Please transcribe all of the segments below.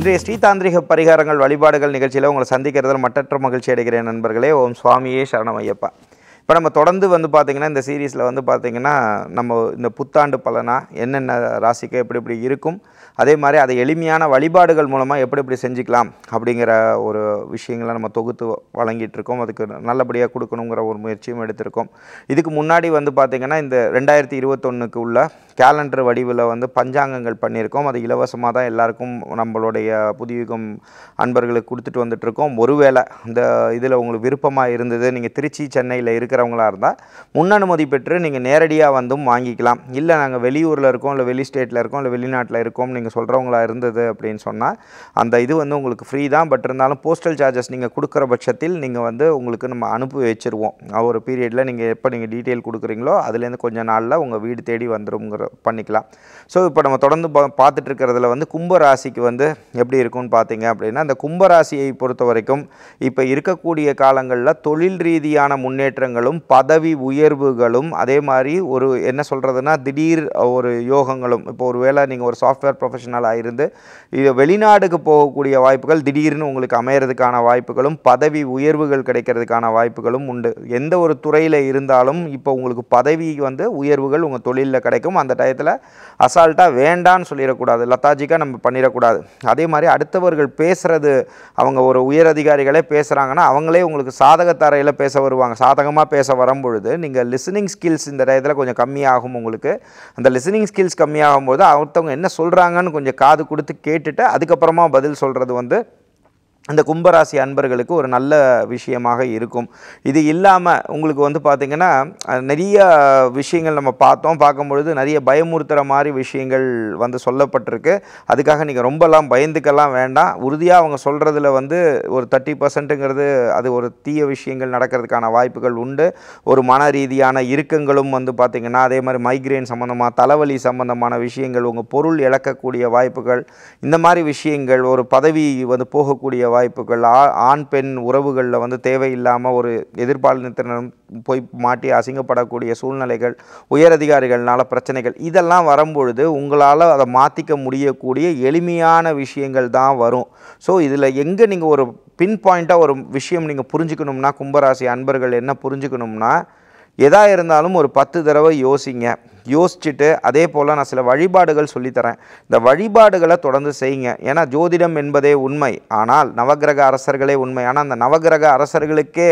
இன்றைய ஸ்ரீதாந்திரிக பரிகாரங்கள் வழிபாடுகள் நிகழ்ச்சியில் உங்களை சந்திக்கிறதில் மற்ற மகிழ்ச்சி அடைகிறேன் நண்பர்களே ஓம் சுவாமியே ஐயப்பா இப்போ நம்ம தொடர்ந்து வந்து பார்த்திங்கன்னா இந்த சீரீஸில் வந்து பார்த்திங்கன்னா நம்ம இந்த புத்தாண்டு பலனாக என்னென்ன ராசிக்கு எப்படி எப்படி இருக்கும் அதே மாதிரி அதை எளிமையான வழிபாடுகள் மூலமாக எப்படி எப்படி செஞ்சுக்கலாம் அப்படிங்கிற ஒரு விஷயங்களை நம்ம தொகுத்து வழங்கிட்டுருக்கோம் அதுக்கு நல்லபடியாக கொடுக்கணுங்கிற ஒரு முயற்சியும் எடுத்திருக்கோம் இதுக்கு முன்னாடி வந்து பார்த்திங்கன்னா இந்த ரெண்டாயிரத்தி இருபத்தொன்னுக்கு உள்ள கேலண்டர் வடிவில் வந்து பஞ்சாங்கங்கள் பண்ணியிருக்கோம் அது இலவசமாக தான் எல்லாருக்கும் நம்மளுடைய புதுவிகம் அன்பர்களுக்கு கொடுத்துட்டு வந்துட்ருக்கோம் ஒருவேளை இந்த இதில் உங்களுக்கு விருப்பமாக இருந்தது நீங்கள் திருச்சி சென்னையில் இருக்கிறவங்களாக இருந்தால் முன் அனுமதி பெற்று நீங்கள் நேரடியாக வந்தும் வாங்கிக்கலாம் இல்லை நாங்கள் வெளியூரில் இருக்கோம் இல்லை வெளி ஸ்டேட்டில் இருக்கோம் இல்லை வெளிநாட்டில் இருக்கோம் நீங்கள் சொல்கிறவங்களா இருந்தது அப்படின்னு சொன்னால் அந்த இது வந்து உங்களுக்கு ஃப்ரீ தான் பட் இருந்தாலும் போஸ்டல் சார்ஜஸ் நீங்கள் கொடுக்குற பட்சத்தில் நீங்கள் வந்து உங்களுக்கு நம்ம அனுப்பி வச்சுருவோம் ஒரு பீரியடில் நீங்கள் எப்போ நீங்கள் டீட்டெயில் கொடுக்குறீங்களோ அதுலேருந்து கொஞ்சம் நாளில் உங்கள் வீடு தேடி வந்துடும் பண்ணிக்கலாம் ஸோ இப்போ நம்ம தொடர்ந்து பா பார்த்துட்டு இருக்கிறதுல வந்து கும்பராசிக்கு வந்து எப்படி இருக்கும்னு பார்த்தீங்க அப்படின்னா அந்த கும்பராசியை பொறுத்த வரைக்கும் இப்போ இருக்கக்கூடிய காலங்களில் தொழில் ரீதியான முன்னேற்றங்களும் பதவி உயர்வுகளும் அதே மாதிரி ஒரு என்ன சொல்கிறதுனா திடீர் ஒரு யோகங்களும் இப்போ ஒரு வேளை நீங்கள் ஒரு சாஃப்ட்வேர் ப்ரொஃபஷனலாக இருந்து இது வெளிநாடுக்கு போகக்கூடிய வாய்ப்புகள் திடீர்னு உங்களுக்கு அமையிறதுக்கான வாய்ப்புகளும் பதவி உயர்வுகள் கிடைக்கிறதுக்கான வாய்ப்புகளும் உண்டு எந்த ஒரு துறையில் இருந்தாலும் இப்போ உங்களுக்கு பதவி வந்து உயர்வுகள் உங்கள் தொழிலில் கிடைக்கும் அந்த அந்த டயத்தில் அசால்ட்டாக வேண்டான்னு சொல்லிடக்கூடாது லத்தாஜிக்காக நம்ம பண்ணிடக்கூடாது அதே மாதிரி அடுத்தவர்கள் பேசுகிறது அவங்க ஒரு உயர் அதிகாரிகளே பேசுகிறாங்கன்னா அவங்களே உங்களுக்கு சாதகத்தரையில் பேச வருவாங்க சாதகமாக பேச வரும் பொழுது நீங்கள் லிசனிங் ஸ்கில்ஸ் இந்த டயத்தில் கொஞ்சம் கம்மியாகும் உங்களுக்கு அந்த லிசனிங் ஸ்கில்ஸ் கம்மியாகும் போது அவர்த்தவங்க என்ன சொல்கிறாங்கன்னு கொஞ்சம் காது கொடுத்து கேட்டுட்டு அதுக்கப்புறமா பதில் சொல்கிறது வந்து அந்த கும்பராசி அன்பர்களுக்கு ஒரு நல்ல விஷயமாக இருக்கும் இது இல்லாமல் உங்களுக்கு வந்து பார்த்திங்கன்னா நிறைய விஷயங்கள் நம்ம பார்த்தோம் பார்க்கும் பொழுது நிறைய பயமுறுத்துகிற மாதிரி விஷயங்கள் வந்து சொல்லப்பட்டிருக்கு அதுக்காக நீங்கள் ரொம்பலாம் பயந்துக்கெல்லாம் வேண்டாம் உறுதியாக அவங்க சொல்கிறதுல வந்து ஒரு தேர்ட்டி பர்சன்ட்டுங்கிறது அது ஒரு தீய விஷயங்கள் நடக்கிறதுக்கான வாய்ப்புகள் உண்டு ஒரு மன ரீதியான இறுக்கங்களும் வந்து பார்த்திங்கன்னா அதே மாதிரி மைக்ரேன் சம்மந்தமாக தலைவலி சம்மந்தமான விஷயங்கள் உங்கள் பொருள் இழக்கக்கூடிய வாய்ப்புகள் இந்த மாதிரி விஷயங்கள் ஒரு பதவி வந்து போகக்கூடிய வாய்ப்புகள் ஆண் பெண் உறவுகளில் வந்து தேவையில்லாமல் ஒரு எதிர்பாலினத்தினரும் போய் மாட்டி அசிங்கப்படக்கூடிய சூழ்நிலைகள் உயரதிகாரிகள்னால பிரச்சனைகள் இதெல்லாம் வரும்பொழுது உங்களால் அதை மாற்றிக்க முடியக்கூடிய எளிமையான விஷயங்கள் தான் வரும் ஸோ இதில் எங்கே நீங்கள் ஒரு பின் பாயிண்ட்டாக ஒரு விஷயம் நீங்கள் புரிஞ்சுக்கணும்னா கும்பராசி அன்பர்கள் என்ன புரிஞ்சுக்கணும்னா எதாக இருந்தாலும் ஒரு பத்து தடவை யோசிங்க யோசிச்சுட்டு அதே போல் நான் சில வழிபாடுகள் சொல்லித்தரேன் இந்த வழிபாடுகளை தொடர்ந்து செய்யுங்க ஏன்னா ஜோதிடம் என்பதே உண்மை ஆனால் நவகிரக அரசர்களே உண்மை ஆனால் அந்த நவகிரக அரசர்களுக்கே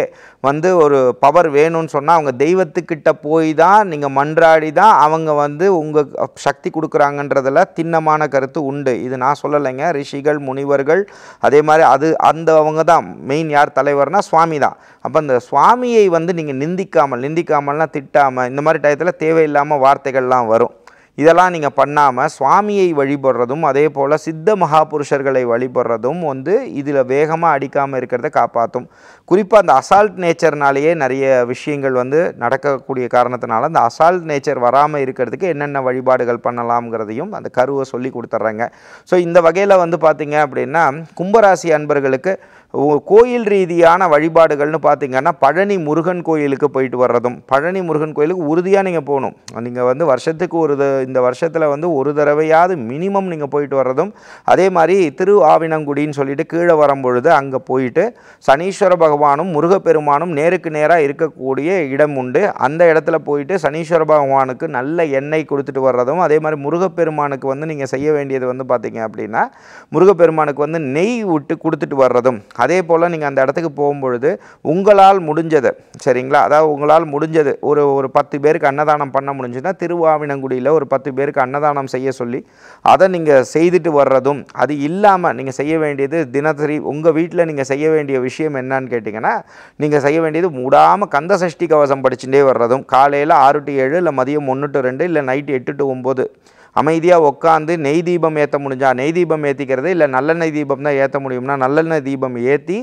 வந்து ஒரு பவர் வேணும்னு சொன்னால் அவங்க தெய்வத்துக்கிட்ட போய் தான் நீங்கள் மன்றாடி தான் அவங்க வந்து உங்கள் சக்தி கொடுக்குறாங்கன்றதில் திண்ணமான கருத்து உண்டு இது நான் சொல்லலைங்க ரிஷிகள் முனிவர்கள் அதே மாதிரி அது அந்த அவங்க தான் மெயின் யார் தலைவர்னால் சுவாமி தான் அப்போ அந்த சுவாமியை வந்து நீங்கள் நிந்திக்காமல் நிந்திக்காமல்னா திட்டாமல் இந்த மாதிரி டயத்தில் தேவையில்லாமல் வார்த்தை வார்த்தைகள்லாம் வரும் இதெல்லாம் நீங்கள் பண்ணாமல் சுவாமியை வழிபடுறதும் அதே போல் சித்த மகாபுருஷர்களை வழிபடுறதும் வந்து இதில் வேகமாக அடிக்காமல் இருக்கிறத காப்பாற்றும் குறிப்பாக அந்த அசால்ட் நேச்சர்னாலேயே நிறைய விஷயங்கள் வந்து நடக்கக்கூடிய காரணத்தினால அந்த அசால்ட் நேச்சர் வராமல் இருக்கிறதுக்கு என்னென்ன வழிபாடுகள் பண்ணலாம்ங்கிறதையும் அந்த கருவை சொல்லி கொடுத்துட்றாங்க ஸோ இந்த வகையில் வந்து பார்த்திங்க அப்படின்னா கும்பராசி அன்பர்களுக்கு கோயில் ரீதியான வழிபாடுகள்னு பார்த்திங்கன்னா பழனி முருகன் கோயிலுக்கு போயிட்டு வர்றதும் பழனி முருகன் கோயிலுக்கு உறுதியாக நீங்கள் போகணும் நீங்கள் வந்து வருஷத்துக்கு ஒரு இந்த வருஷத்தில் வந்து ஒரு தடவையாவது மினிமம் நீங்கள் போயிட்டு வர்றதும் அதே மாதிரி திரு ஆவினங்குடின்னு சொல்லிட்டு கீழே வரும்பொழுது அங்கே போயிட்டு சனீஸ்வர பகவானும் முருகப்பெருமானும் நேருக்கு நேராக இருக்கக்கூடிய இடம் உண்டு அந்த இடத்துல போயிட்டு சனீஸ்வர பகவானுக்கு நல்ல எண்ணெய் கொடுத்துட்டு வர்றதும் அதே மாதிரி முருகப்பெருமானுக்கு வந்து நீங்கள் செய்ய வேண்டியது வந்து பார்த்திங்க அப்படின்னா முருகப்பெருமானுக்கு வந்து நெய் விட்டு கொடுத்துட்டு வர்றதும் அதே போல் நீங்கள் அந்த இடத்துக்கு போகும்பொழுது உங்களால் முடிஞ்சது சரிங்களா அதாவது உங்களால் முடிஞ்சது ஒரு ஒரு பத்து பேருக்கு அன்னதானம் பண்ண முடிஞ்சுன்னா திருவாவினங்குடியில் ஒரு பத்து பேருக்கு அன்னதானம் செய்ய சொல்லி அதை நீங்கள் செய்துட்டு வர்றதும் அது இல்லாமல் நீங்கள் செய்ய வேண்டியது தினசரி உங்கள் வீட்டில் நீங்கள் செய்ய வேண்டிய விஷயம் என்னன்னு கேட்டிங்கன்னா நீங்கள் செய்ய வேண்டியது மூடாமல் கந்த சஷ்டி கவசம் படிச்சுட்டே வர்றதும் காலையில் ஆறு டு ஏழு இல்லை மதியம் ஒன்று டு ரெண்டு இல்லை நைட்டு எட்டு டு ஒம்பது அமைதியாக உட்காந்து நெய் தீபம் ஏற்ற முடிஞ்சால் நெய் தீபம் ஏற்றிக்கிறது இல்லை நல்லெண்ணெய் தீபம் தான் ஏற்ற முடியும்னா நல்லெண்ணெய் தீபம் ஏற்றி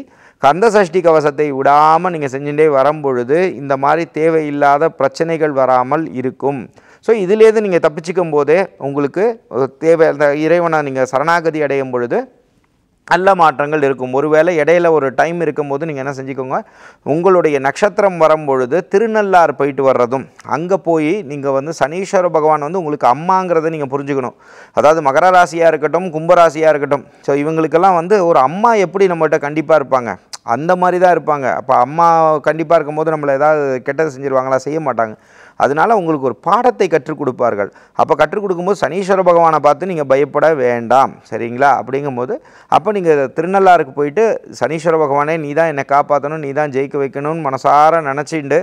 கந்த சஷ்டி கவசத்தை விடாமல் நீங்கள் செஞ்சுட்டே வரும்பொழுது இந்த மாதிரி தேவையில்லாத பிரச்சனைகள் வராமல் இருக்கும் ஸோ இதுலேருந்து நீங்கள் தப்பிச்சிக்கும் போதே உங்களுக்கு தேவை அந்த இறைவனை நீங்கள் சரணாகதி அடையும் பொழுது நல்ல மாற்றங்கள் இருக்கும் ஒருவேளை இடையில ஒரு டைம் இருக்கும்போது நீங்கள் என்ன செஞ்சுக்கோங்க உங்களுடைய நட்சத்திரம் வரும்பொழுது திருநள்ளார் போயிட்டு வர்றதும் அங்கே போய் நீங்கள் வந்து சனீஸ்வர பகவான் வந்து உங்களுக்கு அம்மாங்கிறத நீங்கள் புரிஞ்சுக்கணும் அதாவது மகர ராசியாக இருக்கட்டும் கும்பராசியாக இருக்கட்டும் ஸோ இவங்களுக்கெல்லாம் வந்து ஒரு அம்மா எப்படி நம்மகிட்ட கண்டிப்பாக இருப்பாங்க அந்த மாதிரி தான் இருப்பாங்க அப்போ அம்மா கண்டிப்பாக இருக்கும்போது நம்மளை ஏதாவது கெட்டது செஞ்சுருவாங்களா செய்ய மாட்டாங்க அதனால் உங்களுக்கு ஒரு பாடத்தை கற்றுக் கொடுப்பார்கள் அப்போ கற்றுக் கொடுக்கும்போது சனீஸ்வர பகவானை பார்த்து நீங்கள் பயப்பட வேண்டாம் சரிங்களா அப்படிங்கும்போது அப்போ நீங்கள் திருநள்ளாருக்கு போயிட்டு சனீஸ்வர பகவானே நீ தான் என்னை காப்பாற்றணும் நீ தான் ஜெயிக்க வைக்கணும்னு மனசார நினச்சிண்டு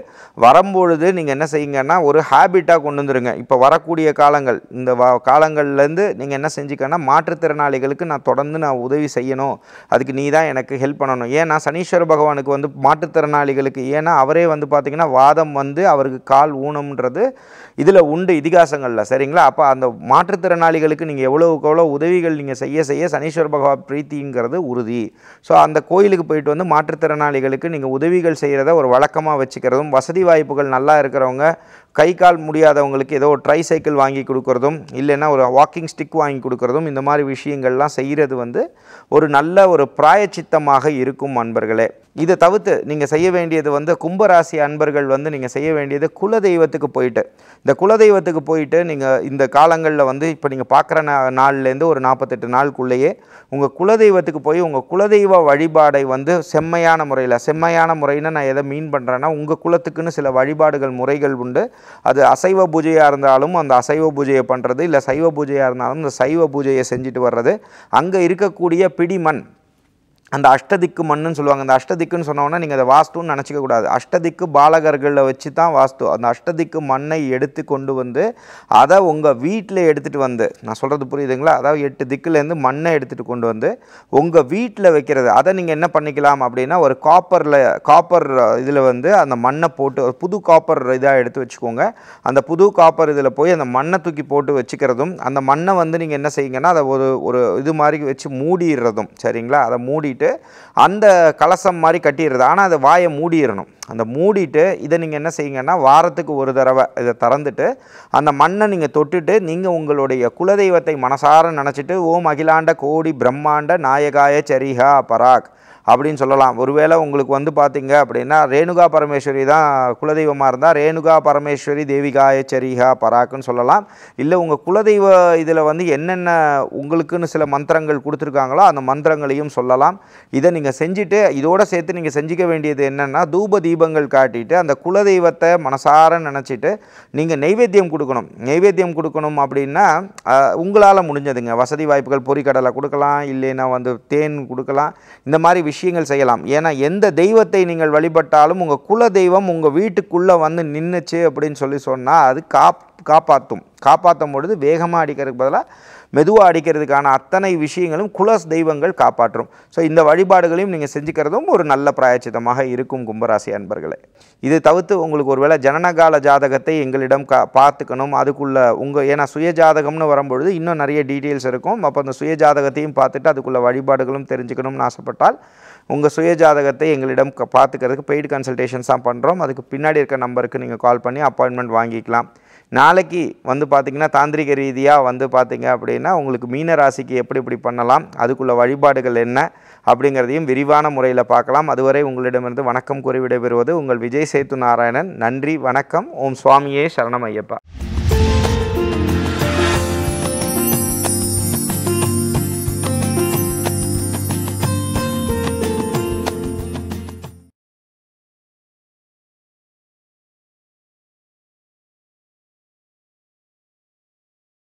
வரும்பொழுது நீங்கள் என்ன செய்யுங்கன்னா ஒரு ஹேபிட்டாக கொண்டு வந்துருங்க இப்போ வரக்கூடிய காலங்கள் இந்த வா காலங்கள்லேருந்து நீங்கள் என்ன செஞ்சுக்கன்னா மாற்றுத்திறனாளிகளுக்கு நான் தொடர்ந்து நான் உதவி செய்யணும் அதுக்கு நீ தான் எனக்கு ஹெல்ப் பண்ணணும் ஏன்னா சனீஸ்வர பகவானுக்கு வந்து மாற்றுத்திறனாளிகளுக்கு ஏன்னா அவரே வந்து பார்த்திங்கன்னா வாதம் வந்து அவருக்கு கால் ஊனம் பண்ணணுன்றது இதில் உண்டு இதிகாசங்களில் சரிங்களா அப்போ அந்த மாற்றுத்திறனாளிகளுக்கு நீங்கள் எவ்வளோவுக்கு எவ்வளோ உதவிகள் நீங்கள் செய்ய செய்ய சனீஸ்வர பகவா பிரீத்திங்கிறது உறுதி ஸோ அந்த கோயிலுக்கு போயிட்டு வந்து மாற்றுத்திறனாளிகளுக்கு நீங்கள் உதவிகள் செய்கிறத ஒரு வழக்கமாக வச்சுக்கிறதும் வசதி வாய்ப்புகள் நல்லா இருக்கிறவங்க கை கால் முடியாதவங்களுக்கு ஏதோ ஒரு ட்ரை சைக்கிள் வாங்கி கொடுக்குறதும் இல்லைன்னா ஒரு வாக்கிங் ஸ்டிக் வாங்கி கொடுக்குறதும் இந்த மாதிரி விஷயங்கள்லாம் செய்கிறது வந்து ஒரு நல்ல ஒரு பிராயச்சித்தமாக இருக்கும் அன்பர்களே இதை தவிர்த்து நீங்கள் செய்ய வேண்டியது வந்து கும்பராசி அன்பர்கள் வந்து நீங்கள் செய்ய வேண்டியது குலதெய்வத்துக்கு போயிட்டு இந்த குலதெய்வத்துக்கு போயிட்டு நீங்கள் இந்த காலங்களில் வந்து இப்போ நீங்கள் பார்க்குற நா நாள்லேருந்து ஒரு நாற்பத்தெட்டு நாளுக்குள்ளேயே உங்கள் குலதெய்வத்துக்கு போய் உங்கள் குலதெய்வ வழிபாடை வந்து செம்மையான முறையில் செம்மையான முறைன்னு நான் எதை மீன் பண்ணுறேன்னா உங்கள் குலத்துக்குன்னு சில வழிபாடுகள் முறைகள் உண்டு அது அசைவ பூஜையாக இருந்தாலும் அந்த அசைவ பூஜையை பண்ணுறது இல்லை சைவ பூஜையாக இருந்தாலும் இந்த சைவ பூஜையை செஞ்சுட்டு வர்றது அங்கே இருக்கக்கூடிய பிடிமண் அந்த அஷ்டதிக்கு மண்ணுன்னு சொல்லுவாங்க அந்த அஷ்டதிக்குன்னு சொன்னோன்னா நீங்கள் அதை வாஸ்துன்னு நினச்சிக்கக்கூடாது அஷ்டதிக்கு பாலகர்களை வச்சு தான் வாஸ்து அந்த அஷ்டதிக்கு மண்ணை எடுத்து கொண்டு வந்து அதை உங்கள் வீட்டில் எடுத்துகிட்டு வந்து நான் சொல்கிறது புரியுதுங்களா அதாவது எட்டு திக்குலேருந்து மண்ணை எடுத்துகிட்டு கொண்டு வந்து உங்கள் வீட்டில் வைக்கிறது அதை நீங்கள் என்ன பண்ணிக்கலாம் அப்படின்னா ஒரு காப்பரில் காப்பர் இதில் வந்து அந்த மண்ணை போட்டு ஒரு புது காப்பர் இதாக எடுத்து வச்சுக்கோங்க அந்த புது காப்பர் இதில் போய் அந்த மண்ணை தூக்கி போட்டு வச்சுக்கிறதும் அந்த மண்ணை வந்து நீங்கள் என்ன செய்யுங்கன்னா அதை ஒரு ஒரு இது மாதிரி வச்சு மூடிடுறதும் சரிங்களா அதை மூடிட்டு கட்டிட்டு அந்த கலசம் மாதிரி கட்டிடுறது ஆனால் அதை வாயை மூடிடணும் அந்த மூடிட்டு இதை நீங்கள் என்ன செய்யுங்கன்னா வாரத்துக்கு ஒரு தடவை இதை திறந்துட்டு அந்த மண்ணை நீங்கள் தொட்டுட்டு நீங்கள் உங்களுடைய குலதெய்வத்தை மனசார நினச்சிட்டு ஓம் அகிலாண்ட கோடி பிரம்மாண்ட நாயகாய சரிகா பராக் அப்படின்னு சொல்லலாம் ஒருவேளை உங்களுக்கு வந்து பார்த்திங்க அப்படின்னா ரேணுகா பரமேஸ்வரி தான் குலதெய்வமாக இருந்தால் ரேணுகா பரமேஸ்வரி தேவிகாய சரிகா பராக்குன்னு சொல்லலாம் இல்லை உங்கள் குலதெய்வ இதில் வந்து என்னென்ன உங்களுக்குன்னு சில மந்திரங்கள் கொடுத்துருக்காங்களோ அந்த மந்திரங்களையும் சொல்லலாம் இதை நீங்கள் செஞ்சுட்டு இதோடு சேர்த்து நீங்கள் செஞ்சிக்க வேண்டியது என்னென்னா தூப தீபங்கள் காட்டிட்டு அந்த குலதெய்வத்தை மனசார நினச்சிட்டு நீங்கள் நைவேத்தியம் கொடுக்கணும் நைவேத்தியம் கொடுக்கணும் அப்படின்னா உங்களால் முடிஞ்சதுங்க வசதி வாய்ப்புகள் பொறிக்கடலை கொடுக்கலாம் இல்லைன்னா வந்து தேன் கொடுக்கலாம் இந்த மாதிரி விஷயங்கள் செய்யலாம் ஏன்னா எந்த தெய்வத்தை நீங்கள் வழிபட்டாலும் உங்கள் குல தெய்வம் உங்கள் வீட்டுக்குள்ளே வந்து நின்றுச்சு அப்படின்னு சொல்லி சொன்னால் அது காப் காப்பாற்றும் காப்பாற்றும் பொழுது வேகமாக அடிக்கிறதுக்கு பதிலாக மெதுவாக அடிக்கிறதுக்கான அத்தனை விஷயங்களும் குலஸ் தெய்வங்கள் காப்பாற்றும் ஸோ இந்த வழிபாடுகளையும் நீங்கள் செஞ்சுக்கிறதும் ஒரு நல்ல பிராயச்சிதமாக இருக்கும் கும்பராசி அன்பர்களே இது தவிர்த்து உங்களுக்கு ஒருவேளை ஜனனகால ஜாதகத்தை எங்களிடம் கா பார்த்துக்கணும் அதுக்குள்ளே உங்கள் ஏன்னா சுய ஜாதகம்னு வரும்பொழுது இன்னும் நிறைய டீட்டெயில்ஸ் இருக்கும் அப்போ அந்த சுய ஜாதகத்தையும் பார்த்துட்டு அதுக்குள்ளே வழிபாடுகளும் தெரிஞ்சுக்கணும்னு ஆசைப்பட்டால் உங்கள் சுய ஜாதகத்தை எங்களிடம் பார்த்துக்கிறதுக்கு பெய்டு கன்சல்டேஷன்ஸ் தான் பண்ணுறோம் அதுக்கு பின்னாடி இருக்க நம்பருக்கு நீங்கள் கால் பண்ணி அப்பாயின்மெண்ட் வாங்கிக்கலாம் நாளைக்கு வந்து பார்த்திங்கன்னா தாந்திரிக ரீதியாக வந்து பார்த்திங்க அப்படின்னா உங்களுக்கு மீன ராசிக்கு எப்படி இப்படி பண்ணலாம் அதுக்குள்ள வழிபாடுகள் என்ன அப்படிங்கிறதையும் விரிவான முறையில் பார்க்கலாம் அதுவரை உங்களிடமிருந்து வணக்கம் கூறி விடைபெறுவது உங்கள் விஜய் சேத்து நாராயணன் நன்றி வணக்கம் ஓம் சுவாமியே சரணம் ஐயப்பா